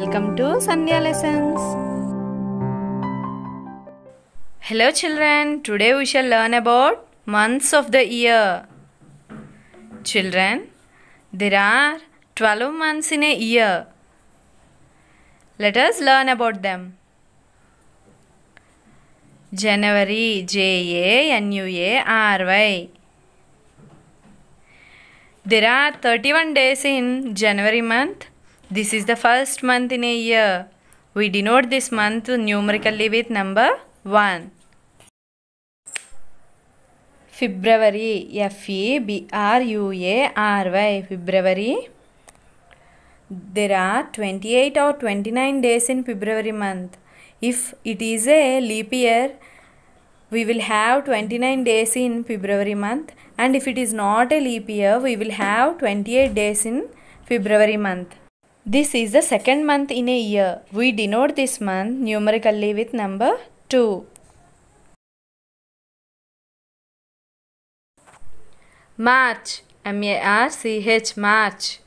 Welcome to Sandhya Lessons. Hello children, today we shall learn about months of the year. Children, there are 12 months in a year. Let us learn about them. January J A N U A R Y There are 31 days in January month this is the first month in a year. We denote this month numerically with number 1. February F E B R U A R Y February There are 28 or 29 days in February month. If it is a leap year, we will have 29 days in February month and if it is not a leap year, we will have 28 days in February month. This is the second month in a year. We denote this month numerically with number 2. March. M-A-R-C-H. March.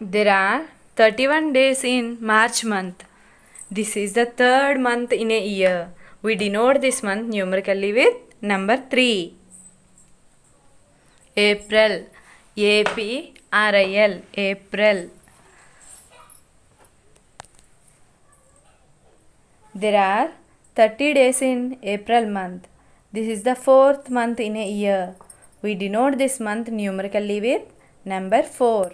There are 31 days in March month. This is the third month in a year. We denote this month numerically with number 3. April. A P R I L April. There are 30 days in April month. This is the fourth month in a year. We denote this month numerically with number 4.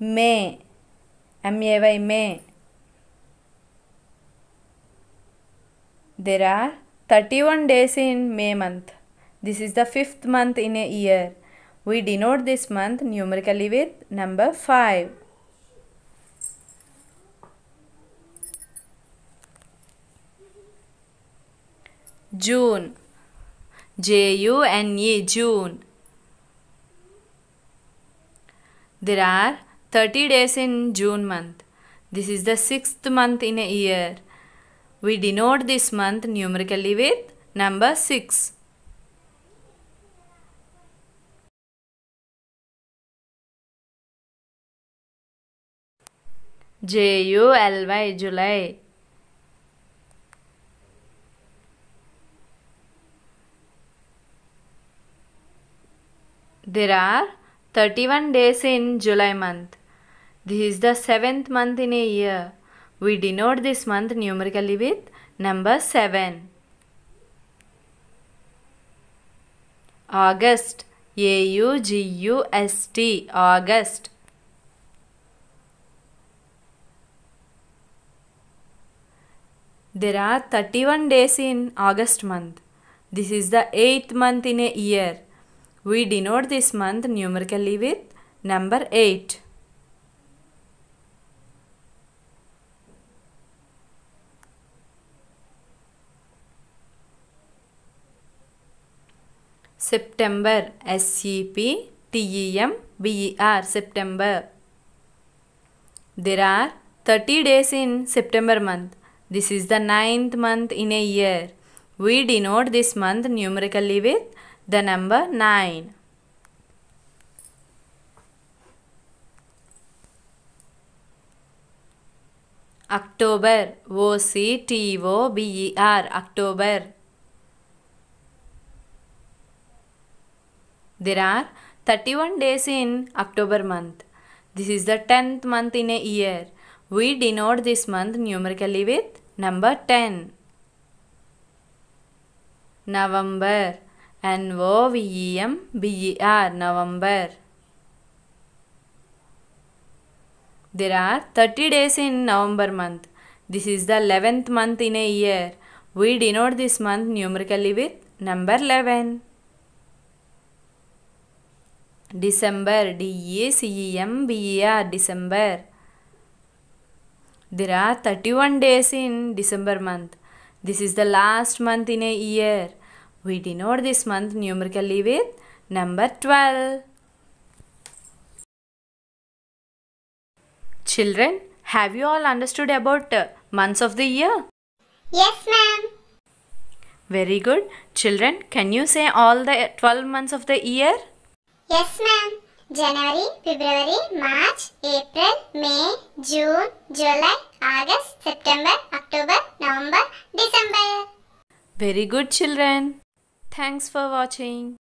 May. M-A-Y, May. There are 31 days in May month. This is the fifth month in a year. We denote this month numerically with number 5. June. J-U-N-E, June. There are 30 days in June month. This is the sixth month in a year. We denote this month numerically with number 6. J U L Y July. There are 31 days in July month. This is the seventh month in a year. We denote this month numerically with number 7. August A U G U S T August There are 31 days in August month. This is the 8th month in a year. We denote this month numerically with number 8. September S E P T E M B E R September. There are 30 days in September month. This is the ninth month in a year. We denote this month numerically with the number 9. October, O-C-T-O-B-E-R, October. There are 31 days in October month. This is the 10th month in a year. We denote this month numerically with Number 10 November and O V E M B E R November. There are 30 days in November month. This is the 11th month in a year. We denote this month numerically with number 11. December D E C E M B E R December. There are 31 days in December month. This is the last month in a year. We denote this month numerically with number 12. Children, have you all understood about uh, months of the year? Yes, ma'am. Very good. Children, can you say all the uh, 12 months of the year? Yes, ma'am. January, February, March, April, May, June, July, August, September, October, November, December. Very good children. Thanks for watching.